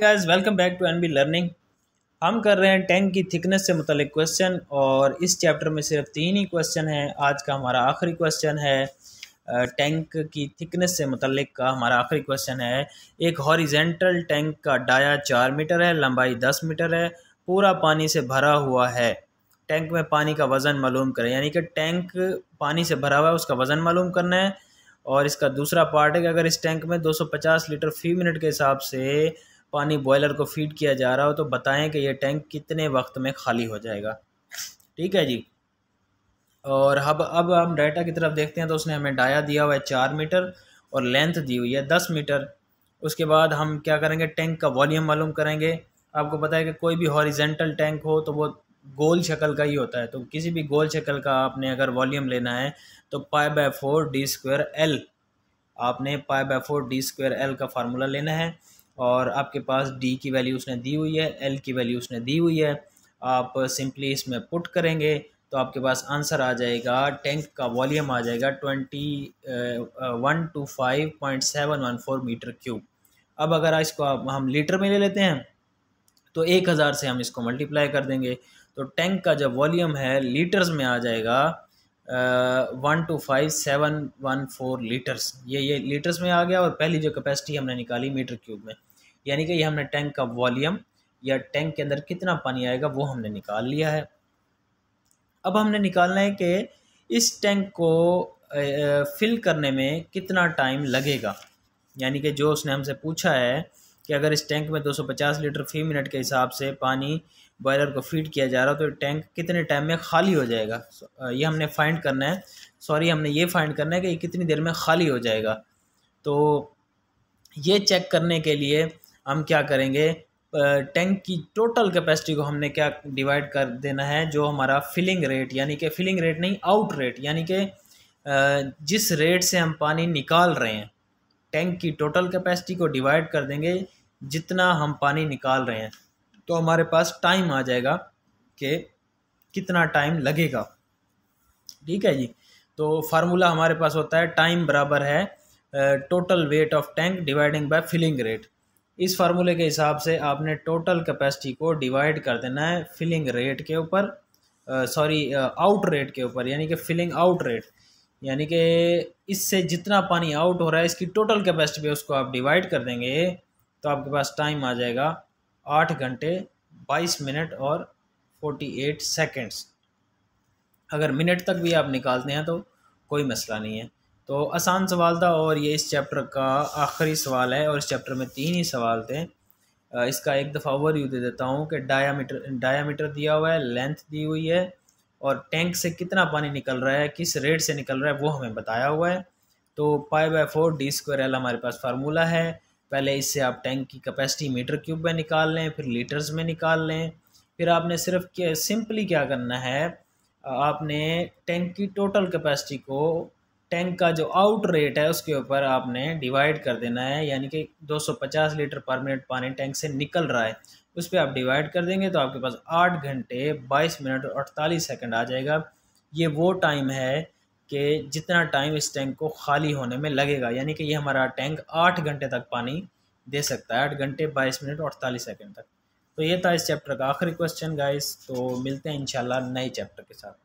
guys welcome back to NB learning हम कर रहे हैं टैंक की थिकनेस से मुतलिक क्वेश्चन और इस चैप्टर में सिर्फ तीन ही क्वेश्चन हैं आज का हमारा आखिरी क्वेश्चन है टैंक की थिकनेस से मुतलिक का हमारा आखिरी क्वेश्चन है एक हॉरिजेंटल टैंक का डाया चार मीटर है लंबाई दस मीटर है पूरा पानी से भरा हुआ है टैंक में पानी का वज़न मालूम करें यानी कि टैंक पानी से भरा हुआ है उसका वज़न मालूम करना है और इसका दूसरा पार्ट है कि अगर इस टैंक में 250 लीटर फी मिनट के हिसाब से पानी बॉयलर को फीड किया जा रहा हो तो बताएं कि ये टैंक कितने वक्त में खाली हो जाएगा ठीक है जी और अब अब हम डाटा की तरफ देखते हैं तो उसने हमें डाया दिया हुआ है चार मीटर और लेंथ दी हुई है दस मीटर उसके बाद हम क्या करेंगे टैंक का वॉल्यूम मालूम करेंगे आपको पता है कि कोई भी हॉरिजेंटल टैंक हो तो वो गोल शक्ल का ही होता है तो किसी भी गोल शक्ल का आपने अगर वॉल्यूम लेना है तो pi by four D square L आपने pi by four D square L का फार्मूला लेना है और आपके पास डी की वैल्यू उसने दी हुई है एल की वैल्यू उसने दी हुई है आप सिंपली इसमें पुट करेंगे तो आपके पास आंसर आ जाएगा टैंक का वॉल्यूम आ जाएगा twenty one two five point seven one four meter cube अब अगर इसको आप हम लीटर में ले लेते हैं तो एक हज़ार से हम इसको मल्टीप्लाई कर देंगे तो टैंक का जो वॉल्यूम है लीटर्स में आ जाएगा one two five seven one four litres ये ये लीटर्स में आ गया और पहली जो कैपेसिटी हमने निकाली मीटर क्यूब में यानी कि ये हमने टैंक का वॉल्यूम या टैंक के अंदर कितना पानी आएगा वो हमने निकाल लिया है अब हमने निकालना है कि इस टैंक को फिल करने में कितना टाइम लगेगा यानी कि जो उसने हमसे पूछा है कि अगर इस टैंक में 250 लीटर फी मिनट के हिसाब से पानी बॉयलर को फीड किया जा रहा तो टैंक कितने टाइम में खाली हो जाएगा ये हमने फाइंड करना है सॉरी हमने ये फाइंड करना है कि कितनी देर में खाली हो जाएगा तो ये चेक करने के लिए हम क्या करेंगे टैंक की टोटल कैपेसिटी को हमने क्या डिवाइड कर देना है जो हमारा फिलिंग रेट यानी कि फिलिंग रेट नहीं आउट रेट यानी कि जिस रेट से हम पानी निकाल रहे हैं टैंक की टोटल कैपेसिटी को डिवाइड कर देंगे जितना हम पानी निकाल रहे हैं तो हमारे पास टाइम आ जाएगा कि कितना टाइम लगेगा ठीक है जी तो फार्मूला हमारे पास होता है टाइम बराबर है total weight of tank dividing by filling rate इस फार्मूले के हिसाब से आपने टोटल कैपेसिटी को डिवाइड कर देना है फिलिंग रेट के ऊपर सॉरी आउट रेट के ऊपर यानी कि फिलिंग आउट रेट यानी कि इससे जितना पानी आउट हो रहा है इसकी टोटल कैपेसिटी पे उसको आप डिवाइड कर देंगे तो आपके पास टाइम आ जाएगा आठ घंटे बाईस मिनट और फोर्टी एट सेकेंड्स अगर मिनट तक भी आप निकालते हैं तो कोई मसला नहीं है तो आसान सवाल था और ये इस चैप्टर का आखिरी सवाल है और इस चैप्टर में तीन ही सवाल थे इसका एक दफ़ा ओवरव्यू दे देता हूँ कि डायामीटर डायामीटर दिया हुआ है लेंथ दी हुई है और टैंक से कितना पानी निकल रहा है किस रेट से निकल रहा है वो हमें बताया हुआ है तो pi by four D square L हमारे पास फार्मूला है पहले इससे आप टैंक की कैपेसिटी मीटर क्यूब में निकाल लें फिर लीटर्स में निकाल लें फिर आपने सिर्फ क्या सिंपली क्या करना है आपने टैंक की टोटल कैपेसिटी को टैंक का जो आउट रेट है उसके ऊपर आपने डिवाइड कर देना है यानी कि 250 लीटर पर मिनट पानी टैंक से निकल रहा है उस पर आप डिवाइड कर देंगे तो आपके पास आठ घंटे बाईस मिनट और अड़तालीस सेकेंड आ जाएगा ये वो टाइम है कि जितना टाइम इस टैंक को खाली होने में लगेगा यानी कि ये हमारा टैंक आठ घंटे तक पानी दे सकता है आठ घंटे बाईस मिनट और अड़तालीस सेकेंड तक तो ये था इस चैप्टर का आखिरी क्वेश्चन गाइस तो मिलते हैं इंशाल्लाह नए चैप्टर के साथ